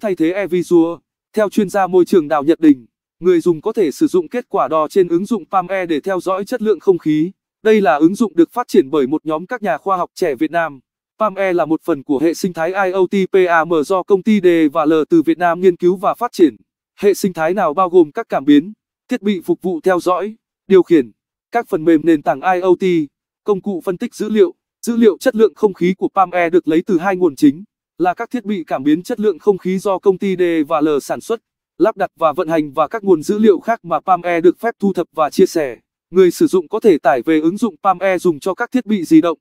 thay thế eVisual. Theo chuyên gia môi trường Đào Nhật Đình, người dùng có thể sử dụng kết quả đo trên ứng dụng Palm Air để theo dõi chất lượng không khí. Đây là ứng dụng được phát triển bởi một nhóm các nhà khoa học trẻ Việt Nam. Palm Air là một phần của hệ sinh thái IoT PAM do công ty D và L từ Việt Nam nghiên cứu và phát triển. Hệ sinh thái nào bao gồm các cảm biến, thiết bị phục vụ theo dõi, điều khiển, các phần mềm nền tảng IoT, công cụ phân tích dữ liệu, dữ liệu chất lượng không khí của Palm Air được lấy từ hai nguồn chính là các thiết bị cảm biến chất lượng không khí do công ty D và L sản xuất, lắp đặt và vận hành và các nguồn dữ liệu khác mà Air được phép thu thập và chia sẻ. Người sử dụng có thể tải về ứng dụng Air dùng cho các thiết bị di động.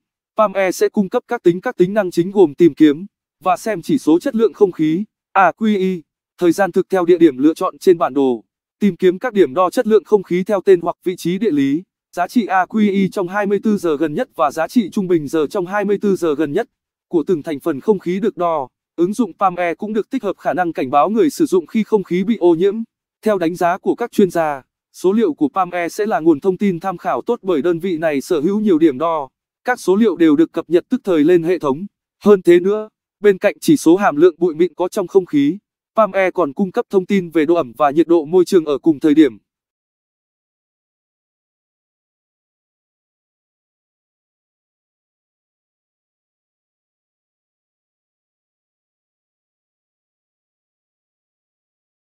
Air sẽ cung cấp các tính các tính năng chính gồm tìm kiếm và xem chỉ số chất lượng không khí, AQI, à, thời gian thực theo địa điểm lựa chọn trên bản đồ, tìm kiếm các điểm đo chất lượng không khí theo tên hoặc vị trí địa lý, giá trị AQI à, trong 24 giờ gần nhất và giá trị trung bình giờ trong 24 giờ gần nhất của từng thành phần không khí được đo. Ứng dụng Air cũng được tích hợp khả năng cảnh báo người sử dụng khi không khí bị ô nhiễm. Theo đánh giá của các chuyên gia, số liệu của Air sẽ là nguồn thông tin tham khảo tốt bởi đơn vị này sở hữu nhiều điểm đo. Các số liệu đều được cập nhật tức thời lên hệ thống. Hơn thế nữa, bên cạnh chỉ số hàm lượng bụi mịn có trong không khí, Air còn cung cấp thông tin về độ ẩm và nhiệt độ môi trường ở cùng thời điểm.